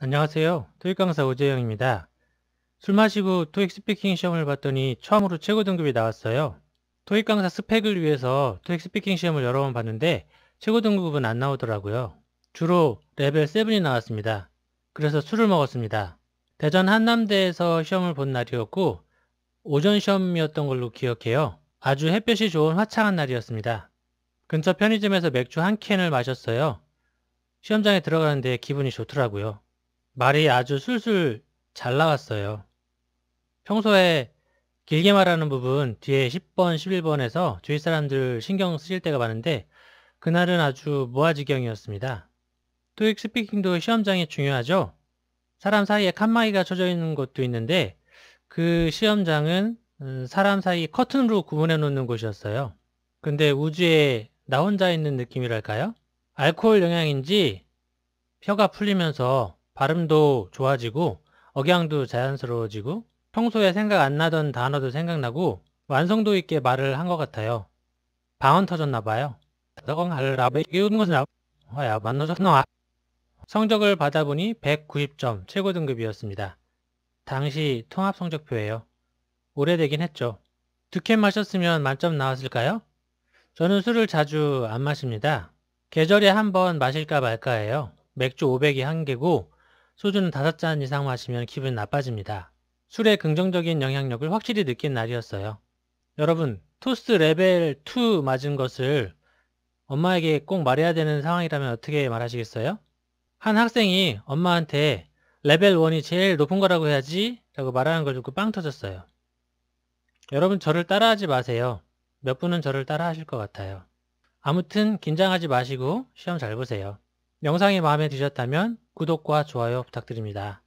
안녕하세요. 토익 강사 오재영입니다. 술 마시고 토익 스피킹 시험을 봤더니 처음으로 최고 등급이 나왔어요. 토익 강사 스펙을 위해서 토익 스피킹 시험을 여러 번 봤는데 최고 등급은 안 나오더라고요. 주로 레벨 7이 나왔습니다. 그래서 술을 먹었습니다. 대전 한남대에서 시험을 본 날이었고 오전 시험이었던 걸로 기억해요. 아주 햇볕이 좋은 화창한 날이었습니다. 근처 편의점에서 맥주 한 캔을 마셨어요. 시험장에 들어가는데 기분이 좋더라고요. 말이 아주 술술 잘 나왔어요. 평소에 길게 말하는 부분 뒤에 10번, 11번에서 주위 사람들 신경 쓰실 때가 많은데 그날은 아주 모아지경이었습니다. 토익 스피킹도 시험장이 중요하죠. 사람 사이에 칸막이가 쳐져 있는 곳도 있는데 그 시험장은 음, 사람 사이 커튼으로 구분해 놓는 곳이었어요. 근데 우주에 나 혼자 있는 느낌이랄까요? 알코올 영향인지 혀가 풀리면서 발음도 좋아지고 억양도 자연스러워지고 평소에 생각 안 나던 단어도 생각나고 완성도 있게 말을 한 것 같아요. 방언 터졌나 봐요. 아, 성적을 받아보니 190점 최고 등급이었습니다. 당시 통합 성적표예요. 오래되긴 했죠. 두 캔 마셨으면 만점 나왔을까요? 저는 술을 자주 안 마십니다. 계절에 한 번 마실까 말까 해요. 맥주 500이 한 개고 소주는 5잔 이상 마시면 기분이 나빠집니다. 술의 긍정적인 영향력을 확실히 느낀 날이었어요. 여러분, 토스 레벨 2 맞은 것을 엄마에게 꼭 말해야 되는 상황이라면 어떻게 말하시겠어요? 한 학생이 엄마한테 레벨 1이 제일 높은 거라고 해야지 라고 말하는 걸 듣고 빵 터졌어요. 여러분 저를 따라하지 마세요. 몇 분은 저를 따라하실 것 같아요. 아무튼 긴장하지 마시고 시험 잘 보세요. 영상이 마음에 드셨다면 구독과 좋아요 부탁드립니다.